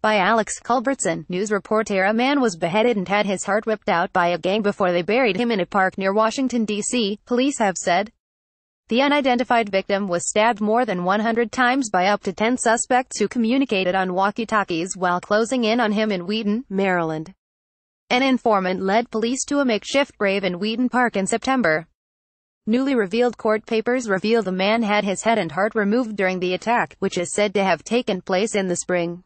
by Alex Culbertson, news reporter. A man was beheaded and had his heart ripped out by a gang before they buried him in a park near Washington, D.C., police have said. The unidentified victim was stabbed more than 100 times by up to 10 suspects who communicated on walkie-talkies while closing in on him in Wheaton, Maryland. An informant led police to a makeshift grave in Wheaton Park in September. Newly revealed court papers reveal the man had his head and heart removed during the attack, which is said to have taken place in the spring.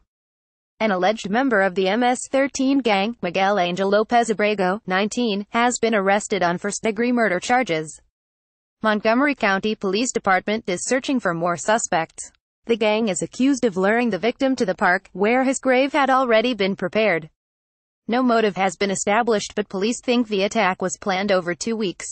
An alleged member of the MS-13 gang, Miguel Angel Lopez Abrego, 19, has been arrested on first-degree murder charges. Montgomery County Police Department is searching for more suspects. The gang is accused of luring the victim to the park, where his grave had already been prepared. No motive has been established but police think the attack was planned over two weeks.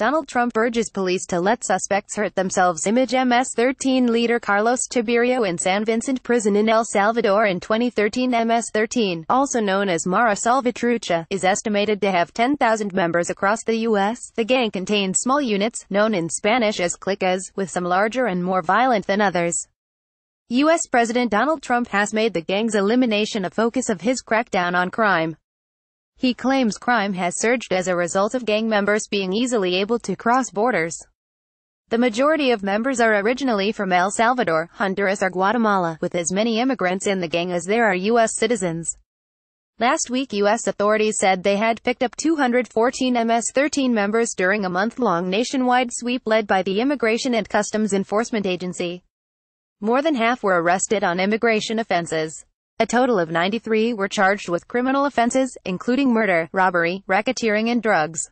Donald Trump urges police to let suspects hurt themselves. Image MS-13 leader Carlos Tiberio in San Vincent prison in El Salvador in 2013 MS-13, also known as Mara Salvatrucha, is estimated to have 10,000 members across the U.S. The gang contains small units, known in Spanish as cliques, with some larger and more violent than others. U.S. President Donald Trump has made the gang's elimination a focus of his crackdown on crime. He claims crime has surged as a result of gang members being easily able to cross borders. The majority of members are originally from El Salvador, Honduras or Guatemala, with as many immigrants in the gang as there are U.S. citizens. Last week U.S. authorities said they had picked up 214 MS-13 members during a month-long nationwide sweep led by the Immigration and Customs Enforcement Agency. More than half were arrested on immigration offenses. A total of 93 were charged with criminal offenses, including murder, robbery, racketeering and drugs.